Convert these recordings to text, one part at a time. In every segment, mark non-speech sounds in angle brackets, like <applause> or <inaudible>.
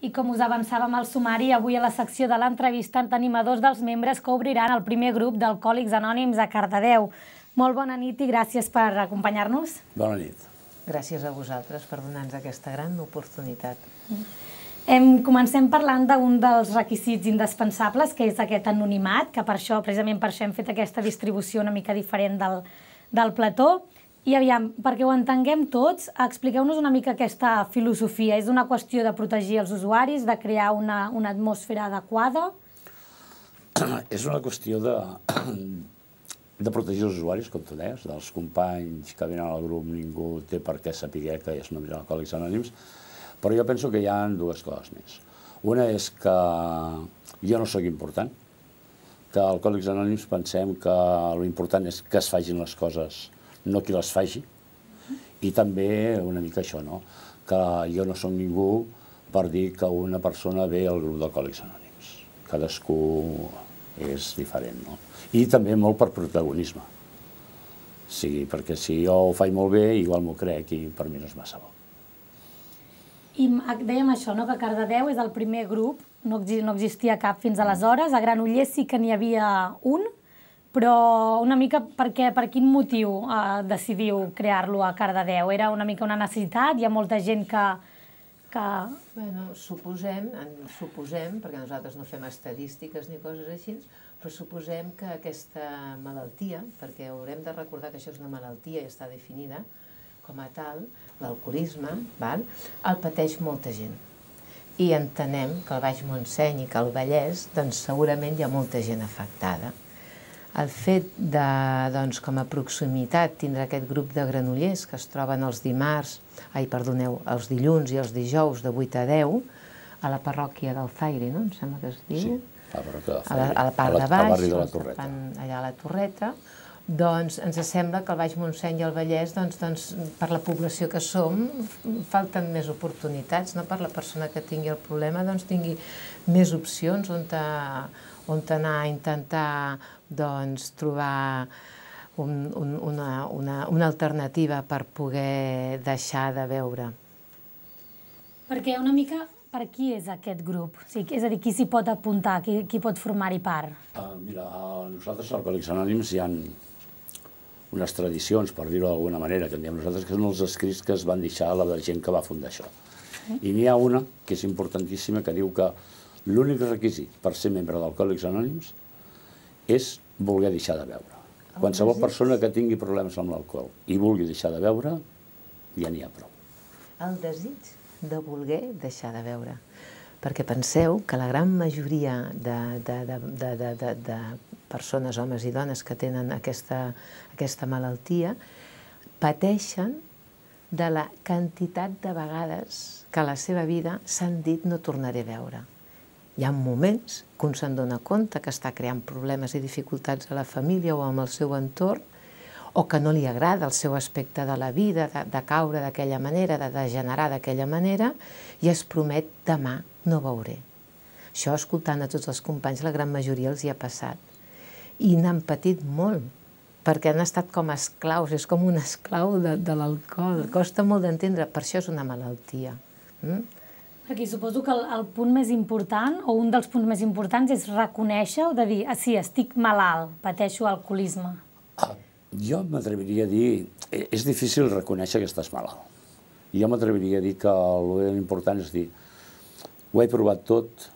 I com us avançàvem al sumari, avui a la secció de l'entrevista en tenim a dos dels membres que obriran el primer grup d'alcohòlics anònims a Cardedeu. Molt bona nit i gràcies per acompanyar-nos. Bona nit. Gràcies a vosaltres per donar-nos aquesta gran oportunitat. Em, comencem parlant d'un dels requisits indispensables, que és aquest anonimat, que per això, precisament per això hem fet aquesta distribució una mica diferent del, del plató. I aviam, perquè ho entenguem tots, expliqueu-nos una mica aquesta filosofia. És una qüestió de protegir els usuaris, de crear una, una atmosfera adequada? <clears throat> És una qüestió de, <clears throat> de protegir els usuaris, com tu deies, dels companys que venen al grup, ningú té per què saber que és només alcohòlics anònims, però jo penso que hi ha dues coses més. Una és que jo no sóc important, que alcohòlics anònims pensem que l'important és que es fagin les coses no qui les faci. I també una mica això, no? que jo no som ningú per dir que una persona ve al grup d'Alcohòlics Anònims. Cadascú és diferent, no? I també molt per protagonisme. Sí, perquè si jo ho faig molt bé, igual m'ho crec i per mi no és massa bo. I ah, dèiem això, no? que Cardedeu és el primer grup, no, no existia cap fins aleshores, a Granollers sí que n'hi havia un, però una mica perquè, per quin motiu eh, decidiu crear-lo a Cardedeu? Era una mica una necessitat? Hi ha molta gent que... que... Bueno, suposem, en, suposem, perquè nosaltres no fem estadístiques ni coses així, però suposem que aquesta malaltia, perquè haurem de recordar que això és una malaltia i està definida com a tal, l'alcoholisme, el pateix molta gent. I entenem que el Baix Montseny i que el Vallès, doncs segurament hi ha molta gent afectada el fet de, doncs, com a proximitat, tindre aquest grup de granollers que es troben els dimarts, ai, perdoneu, els dilluns i els dijous de 8 a 10, a la parròquia del Zaire, no? Em sembla que es diu. Sí, la parròquia del Zaire, a la, a la part a la, de baix, al barri de la doncs, Torreta. allà a la Torreta, doncs ens sembla que el Baix Montseny i el Vallès, doncs, doncs, per la població que som, falten més oportunitats, no? per la persona que tingui el problema, doncs tingui més opcions on, te, eh, on anar a intentar doncs, trobar un, un, una, una, una alternativa per poder deixar de veure. Perquè una mica per qui és aquest grup? O sigui, és a dir, qui s'hi pot apuntar, qui, qui pot formar-hi part? Uh, mira, nosaltres, Alcohòlics Anònims, hi ha unes tradicions, per dir-ho d'alguna manera, que en diem nosaltres, que són els escrits que es van deixar a la gent que va fundar això. Uh -huh. I n'hi ha una que és importantíssima, que diu que l'únic requisit per ser membre d'Alcohòlics Anònims és voler deixar de beure. Ah, Qualsevol persona que tingui problemes amb l'alcohol i vulgui deixar de beure, ja n'hi ha prou. El desig de voler deixar de beure. Perquè penseu que la gran majoria de, de, de, de, de, de, de persones, homes i dones que tenen aquesta, aquesta malaltia, pateixen de la quantitat de vegades que a la seva vida s'han dit no tornaré a veure hi ha moments que un se'n dona compte que està creant problemes i dificultats a la família o amb el seu entorn, o que no li agrada el seu aspecte de la vida, de, de caure d'aquella manera, de degenerar d'aquella manera, i es promet demà no veuré. Això, escoltant a tots els companys, la gran majoria els hi ha passat. I n'han patit molt, perquè han estat com esclaus, és com un esclau de, de l'alcohol. Costa molt d'entendre, per això és una malaltia. Mm? Aquí suposo que el, el punt més important, o un dels punts més importants, és reconèixer o de dir, ah, sí, estic malalt, pateixo alcoholisme. Ah, jo m'atreviria a dir, eh, és difícil reconèixer que estàs malalt. Jo m'atreviria a dir que important és dir, ho he provat tot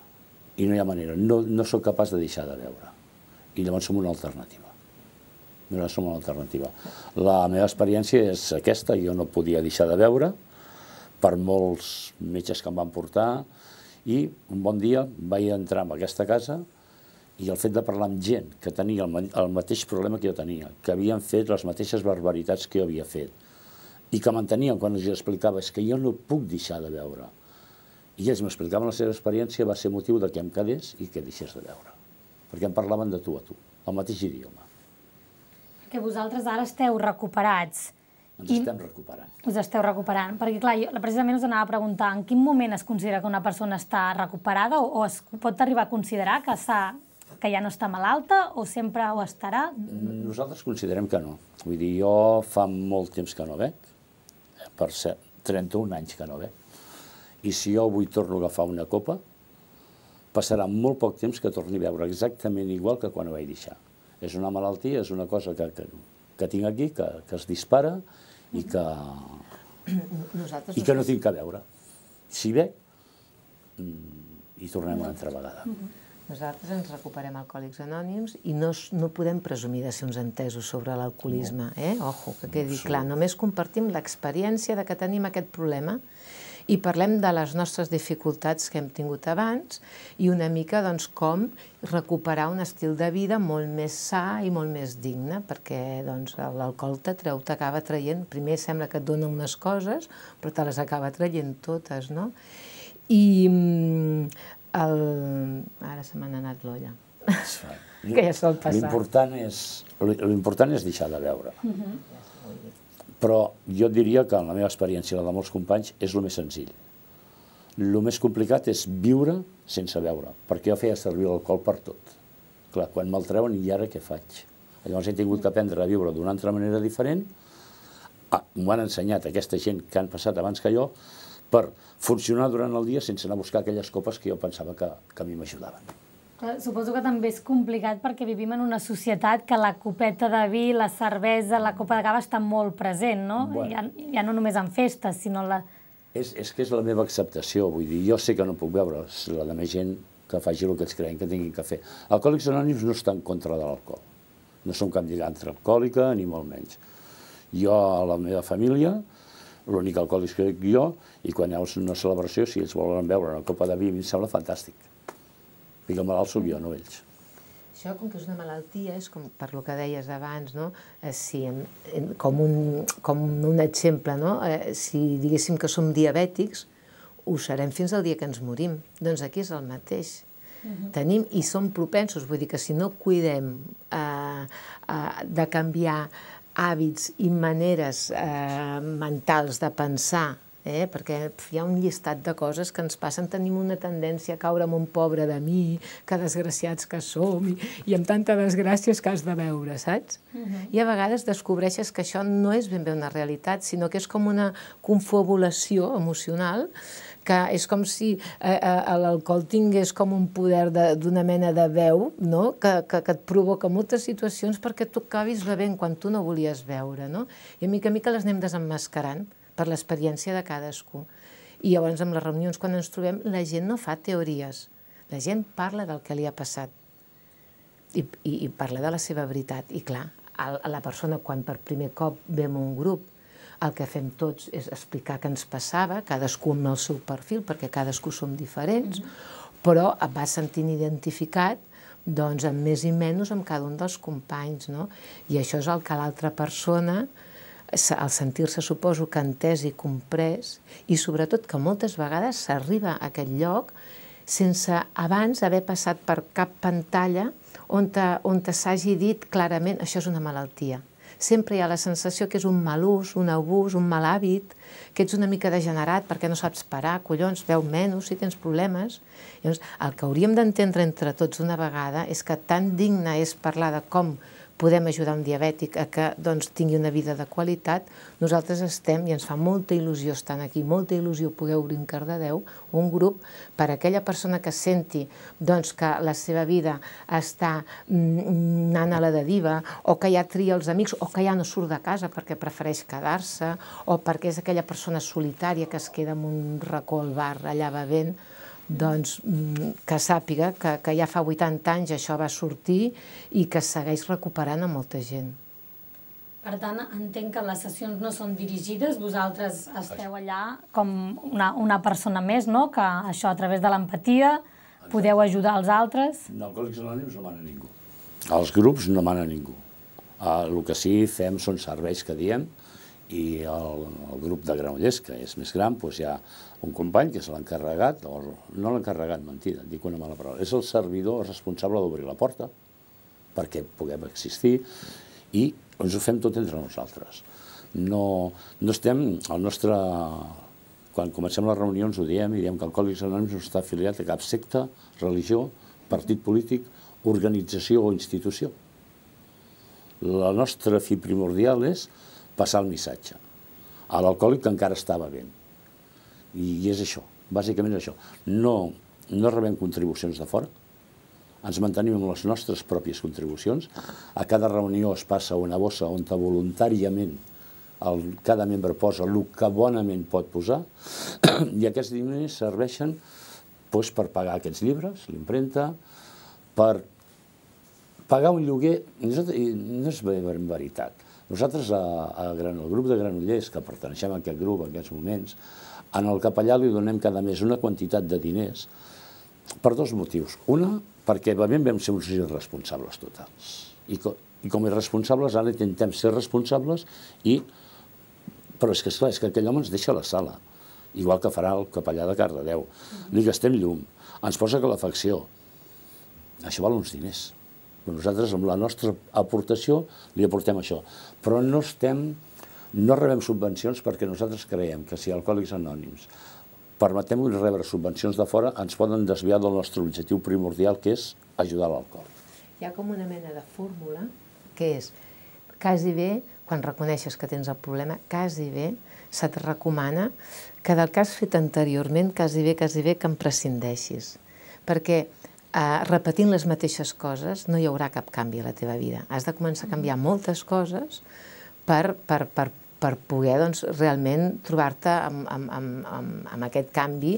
i no hi ha manera, no, no sóc capaç de deixar de beure. I llavors som una alternativa. Nosaltres som una alternativa. La meva experiència és aquesta, jo no podia deixar de beure, per molts metges que em van portar, i un bon dia vaig entrar en aquesta casa i el fet de parlar amb gent que tenia el, el mateix problema que jo tenia, que havien fet les mateixes barbaritats que jo havia fet, i que mantenien quan els explicava, és que jo no puc deixar de veure. I ells m'explicaven la seva experiència, va ser motiu de que em quedés i que deixés de veure. Perquè em parlaven de tu a tu, el mateix idioma. Perquè vosaltres ara esteu recuperats ens I estem recuperant. Us esteu recuperant, perquè clar, jo precisament us anava a preguntar en quin moment es considera que una persona està recuperada o, o es pot arribar a considerar que, que ja no està malalta o sempre ho estarà? Nosaltres considerem que no. Vull dir, jo fa molt temps que no veig, per ser 31 anys que no veig, i si jo avui torno a agafar una copa, passarà molt poc temps que torni a veure exactament igual que quan ho vaig deixar. És una malaltia, és una cosa que, que que tinc aquí, que, que es dispara i que, Nosaltres i que no tinc que veure. Si ve, mm, hi tornem una altra vegada. Nosaltres ens recuperem alcohòlics anònims i no, no podem presumir de ser uns entesos sobre l'alcoholisme. No. Eh? Ojo, que quedi no, clar. Només compartim l'experiència de que tenim aquest problema i parlem de les nostres dificultats que hem tingut abans i una mica doncs, com recuperar un estil de vida molt més sa i molt més digne, perquè doncs, l'alcohol treu, t'acaba traient, primer sembla que et dona unes coses, però te les acaba traient totes, no? I mm, el... ara se m'ha anat l'olla. Sí. <laughs> que ja sol passar. L'important és, és deixar de veure. Uh mhm. -huh. Però jo diria que, en la meva experiència i la de molts companys, és el més senzill. El més complicat és viure sense veure, perquè jo feia servir l'alcohol per tot. Clar, quan me'l treuen, i ara què faig? Llavors he tingut que aprendre a viure d'una altra manera diferent, ah, m'ho han ensenyat aquesta gent que han passat abans que jo, per funcionar durant el dia sense anar a buscar aquelles copes que jo pensava que, que a mi m'ajudaven. Suposo que també és complicat perquè vivim en una societat que la copeta de vi, la cervesa, la copa de cava està molt present, no? Bueno. Ja, ja no només en festes, sinó la... És, és que és la meva acceptació, vull dir, jo sé que no puc veure la de més gent que faci el que ells creuen que tinguin que fer. Alcohòlics Anònims no està en contra de l'alcohol. No som cap dirant alcohòlica, ni molt menys. Jo, a la meva família, l'únic alcohòlic que jo, i quan hi ha una celebració, si ells volen veure una copa de vi, a mi em sembla fantàstic perquè el malalt sóc jo, no ells. Això, com que és una malaltia, és com per lo que deies abans, no? Eh, si, en, com, un, com un exemple, no? Eh, si diguéssim que som diabètics, ho serem fins al dia que ens morim. Doncs aquí és el mateix. Uh mhm. -huh. Tenim i som propensos, vull dir que si no cuidem eh, eh, de canviar hàbits i maneres eh, mentals de pensar eh? perquè pf, hi ha un llistat de coses que ens passen. Tenim una tendència a caure en un pobre de mi, que desgraciats que som, i, i amb tanta desgràcies que has de veure, saps? Uh mhm. -huh. I a vegades descobreixes que això no és ben bé una realitat, sinó que és com una confabulació emocional que és com si eh, eh l'alcohol tingués com un poder d'una mena de veu no? que, que, que et provoca moltes situacions perquè tu acabis bevent quan tu no volies veure, No? I a mica a mica les anem desemmascarant per l'experiència de cadascú. I llavors, amb les reunions, quan ens trobem, la gent no fa teories. La gent parla del que li ha passat i, i, i parla de la seva veritat. I clar, a, la persona, quan per primer cop vem un grup, el que fem tots és explicar què ens passava, cadascú amb el seu perfil, perquè cadascú som diferents, mm -hmm. però et vas sentint identificat doncs amb més i menys amb cada un dels companys, no? I això és el que l'altra persona al sentir-se, suposo, que entès i comprès, i sobretot que moltes vegades s'arriba a aquest lloc sense abans haver passat per cap pantalla on, on s'hagi dit clarament això és una malaltia. Sempre hi ha la sensació que és un mal ús, un abús, un mal hàbit, que ets una mica degenerat perquè no saps parar, collons, veu menys si tens problemes. Llavors, el que hauríem d'entendre entre tots una vegada és que tan digne és parlar de com podem ajudar un diabètic a que doncs, tingui una vida de qualitat, nosaltres estem, i ens fa molta il·lusió estar aquí, molta il·lusió poder obrir un Cardedeu, un grup per a aquella persona que senti doncs, que la seva vida està mm, anant a la deriva, o que ja tria els amics, o que ja no surt de casa perquè prefereix quedar-se, o perquè és aquella persona solitària que es queda en un racó al bar, allà bevent, doncs mm, que sàpiga que, que ja fa 80 anys això va sortir i que segueix recuperant a molta gent. Per tant, entenc que les sessions no són dirigides, vosaltres esteu allà com una, una persona més, no? que això a través de l'empatia podeu ajudar els altres. No, Alcohòlics Anònims no mana ningú. Els grups no mana ningú. Eh, el que sí fem són serveis que diem, i el, el grup de Granollers, que és més gran, doncs hi ha un company que és l'encarregat, o no l'encarregat, mentida, dic una mala paraula, és el servidor responsable d'obrir la porta perquè puguem existir i ens ho fem tot entre nosaltres. No, no estem, el nostre... Quan comencem les reunions ho diem i diem que Alcohòlics Anònims no està afiliat a cap secta, religió, partit polític, organització o institució. La nostra fi primordial és passar el missatge a l'alcohòlic que encara estava ben. I, I és això, bàsicament és això. No, no rebem contribucions de fora, ens mantenim amb les nostres pròpies contribucions. A cada reunió es passa una bossa on voluntàriament el, cada membre posa el que bonament pot posar <clears throat> i aquests diners serveixen doncs, per pagar aquests llibres, l'impremta, per pagar un lloguer, no és veritat, nosaltres, a, a Gran, el grup de granollers, que perteneixem a aquest grup en aquests moments, en el capellà li donem cada mes una quantitat de diners per dos motius. Una, perquè vam, vam ser uns irresponsables totals. I, co, I com a irresponsables ara intentem ser responsables i... Però és que, esclar, és que aquell home ens deixa a la sala, igual que farà el capellà de Cardedeu. Li gastem llum, ens posa calefacció. Això val uns diners. Nosaltres, amb la nostra aportació, li aportem això. Però no estem, no rebem subvencions perquè nosaltres creiem que si Alcohòlics Anònims permetem rebre subvencions de fora, ens poden desviar del nostre objectiu primordial, que és ajudar l'alcohol. Hi ha com una mena de fórmula que és quasi bé, quan reconeixes que tens el problema, quasi bé se't recomana que del que has fet anteriorment, quasi bé, quasi bé, que em prescindeixis. Perquè eh, repetint les mateixes coses no hi haurà cap canvi a la teva vida. Has de començar a mm. canviar moltes coses per, per, per, per poder doncs, realment trobar-te amb, amb, amb, amb, amb aquest canvi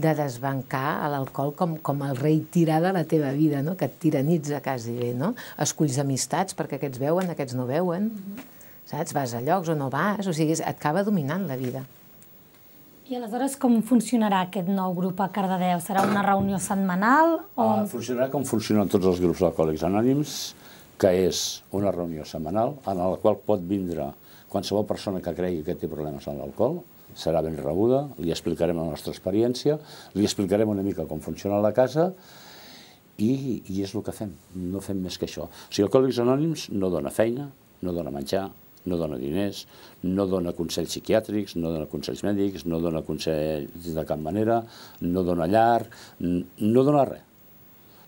de desbancar l'alcohol com, com el rei tirà de la teva vida, no? que et tiranitza quasi bé. No? Esculls amistats perquè aquests veuen, aquests no veuen. Mm -hmm. Saps? Vas a llocs o no vas, o sigui, et acaba dominant la vida. I aleshores com funcionarà aquest nou grup a Cardedeu? Serà una reunió setmanal? O... Uh, funcionarà com funcionen tots els grups d'alcohòlics anònims, que és una reunió setmanal en la qual pot vindre qualsevol persona que cregui que té problemes amb l'alcohol, serà ben rebuda, li explicarem la nostra experiència, li explicarem una mica com funciona la casa i, i és el que fem, no fem més que això. O sigui, Alcohòlics Anònims no dona feina, no dona menjar, no dona diners, no dona consells psiquiàtrics, no dona consells mèdics, no dona consells de cap manera, no dona llar, no dona res.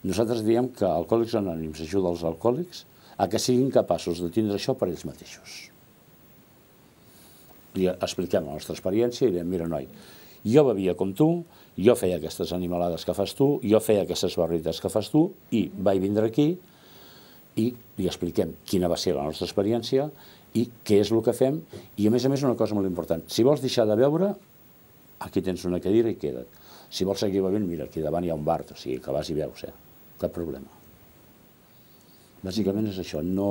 Nosaltres diem que Alcohòlics Anònims ajuda els alcohòlics a que siguin capaços de tindre això per ells mateixos. I expliquem la nostra experiència i diem, mira, noi, jo bevia com tu, jo feia aquestes animalades que fas tu, jo feia aquestes barrites que fas tu, i vaig vindre aquí i li expliquem quina va ser la nostra experiència i què és el que fem, i a més a més una cosa molt important, si vols deixar de beure, aquí tens una cadira i queda't. Si vols seguir bevent, mira, aquí davant hi ha un bar, o sigui que vas i veus, eh? cap problema. Bàsicament és això, no,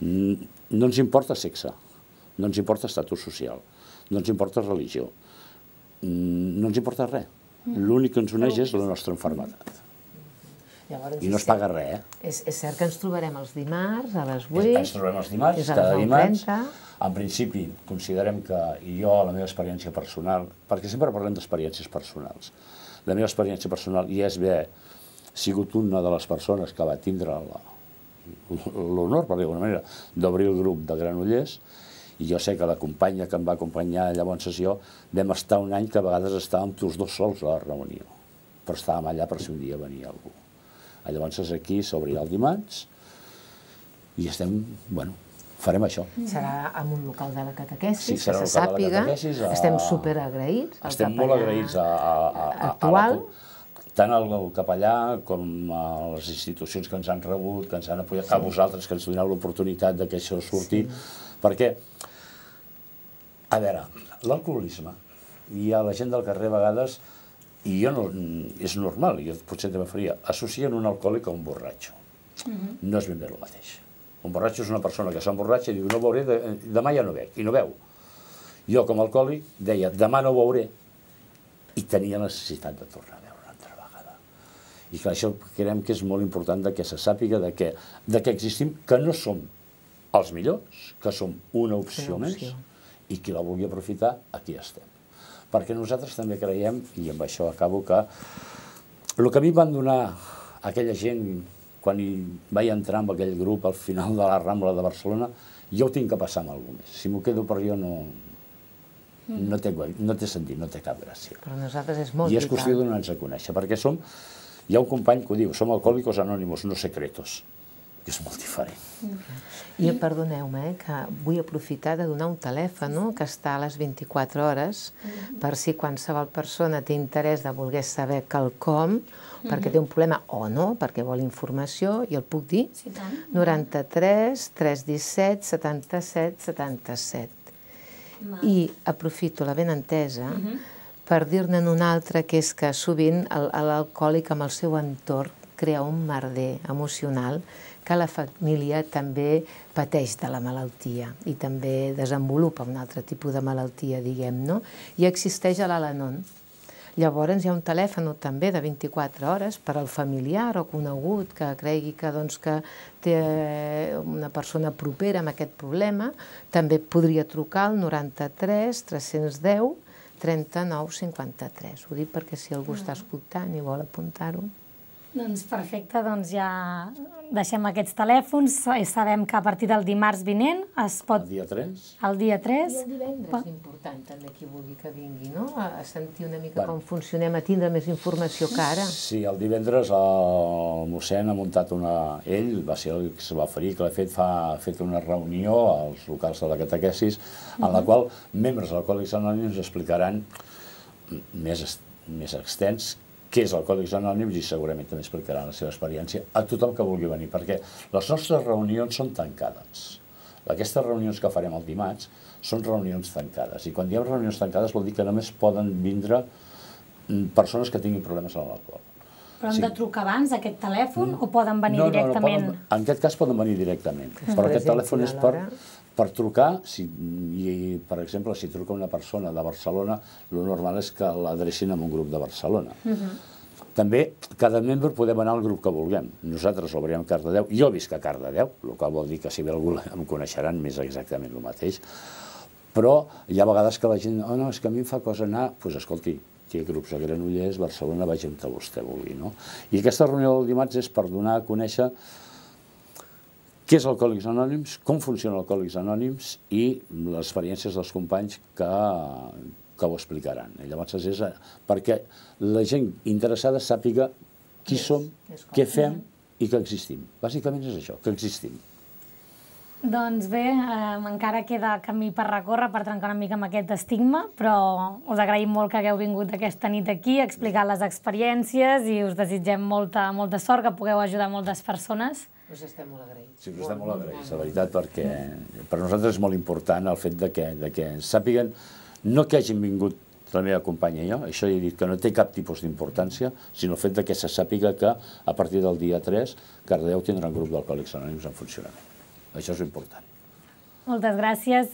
no ens importa sexe, no ens importa estatus social, no ens importa religió, mm, no ens importa res. Mm. L'únic que ens uneix és la nostra enfermedad. Llavors, I no es paga res, eh? És, és cert que ens trobarem els dimarts a les 8. Ens trobarem els dimarts, cada dimarts. 30. En principi, considerem que, i jo, la meva experiència personal, perquè sempre parlem d'experiències personals, la meva experiència personal i és bé sigut una de les persones que va tindre l'honor, per dir-ho manera, d'obrir el grup de Granollers, i jo sé que la companya que em va acompanyar llavors sessió, vam estar un any que a vegades estàvem tots dos sols a la reunió, però estàvem allà per si un dia venia algú. Ah, llavors aquí s'obrirà el dimarts i estem, bueno, farem això. Serà en un local de la catequesis, sí, que se sàpiga. a... Estem superagraïts. Estem molt agraïts a, a, a, a, actual. a la, tant al capellà com a les institucions que ens han rebut, que ens han apoyat, sí. a vosaltres que ens donau l'oportunitat de que això surti, sí. perquè, a veure, l'alcoholisme i a la gent del carrer a vegades i jo no, és normal, jo potser també faria, associen un alcohòlic a un borratxo. Uh mhm. -huh. No és ben bé el mateix. Un borratxo és una persona que s'emborratxa i diu no veuré, de, demà ja no veig, i no veu. Jo com a alcohòlic deia demà no veuré i tenia necessitat de tornar a veure una altra vegada. I clar, això creiem que és molt important de que se sàpiga de que, de que existim, que no som els millors, que som una opció, una opció. més i qui la vulgui aprofitar, aquí estem perquè nosaltres també creiem, i amb això acabo, que el que a mi van donar aquella gent quan hi vaig entrar amb aquell grup al final de la Rambla de Barcelona, jo ho tinc que passar amb algú més. Si m'ho quedo per jo no, mm. no, té, no té sentit, no té cap gràcia. Però nosaltres és molt I és qüestió donar-nos a conèixer, perquè som, hi ha un company que ho diu, som alcohòlicos anònimos, no secretos que és molt diferent. I perdoneu-me, eh, que vull aprofitar de donar un telèfon no? que està a les 24 hores mm. per si qualsevol persona té interès de voler saber quelcom, mm -hmm. perquè té un problema o no, perquè vol informació, i el puc dir? Sí, tant. 93 317 77 77. I aprofito la ben entesa mm -hmm. per dir-ne un altre que és que sovint l'alcohòlic amb el seu entorn crea un merder emocional que la família també pateix de la malaltia i també desenvolupa un altre tipus de malaltia, diguem, no? I existeix a l'Alanon. Llavors hi ha un telèfon també de 24 hores per al familiar o conegut que cregui que, doncs, que té eh, una persona propera amb aquest problema, també podria trucar al 93 310 39 53. Ho dic perquè si algú ah. està escoltant i vol apuntar-ho... Doncs perfecte, doncs ja deixem aquests telèfons. Eh, sabem que a partir del dimarts vinent es pot... El dia 3. El dia 3. I el divendres important també qui vulgui que vingui, no? A sentir una mica com funcionem, a tindre més informació que ara. Sí, el divendres el mossèn ha muntat una... Ell va ser el que es va oferir, que l'ha fet, fa, ha fet una reunió als locals de la catequesis, en la qual membres del alcohòlics anònims explicaran més, més extens què és el Còdex Anònims i segurament també explicarà la seva experiència a tothom que vulgui venir, perquè les nostres reunions són tancades. Aquestes reunions que farem el dimarts són reunions tancades. I quan diem reunions tancades vol dir que només poden vindre mm, persones que tinguin problemes amb l'alcohol. Però han de trucar abans aquest telèfon mm. o poden venir directament? No, no, en aquest cas poden venir directament, però aquest telèfon és per per trucar, si, i, per exemple, si truca una persona de Barcelona, el normal és que l'adrecin a un grup de Barcelona. Uh mhm. -huh. També, cada membre podem anar al grup que vulguem. Nosaltres obriem a Cardedeu, jo visc a Cardedeu, el que vol dir que si ve algú em coneixeran més exactament el mateix, però hi ha vegades que la gent, oh no, és que a mi em fa cosa anar, doncs pues, escolti, que grups a Granollers, Barcelona, vagi on vostè vulgui, no? I aquesta reunió del dimarts és per donar a conèixer què és l'Alcohòlics Anònims, com funciona l'Alcohòlics Anònims i les experiències dels companys que, que ho explicaran. I llavors és perquè la gent interessada sàpiga qui yes, som, és què fem mm-hmm. i que existim. Bàsicament és això, que existim. Doncs bé, eh, encara queda camí per recórrer per trencar una mica amb aquest estigma, però us agraïm molt que hagueu vingut aquesta nit aquí a explicar les experiències i us desitgem molta, molta sort, que pugueu ajudar moltes persones. Us estem molt agraïts. Sí, us estem molt, agraïts, la veritat, perquè per nosaltres és molt important el fet de que, de que sàpiguen, no que hagin vingut la meva companya i jo, això he dit que no té cap tipus d'importància, sinó el fet de que se sàpiga que a partir del dia 3 Cardeu tindrà un grup d'alcohòlics anònims en funcionament. Això és important. Moltes gràcies.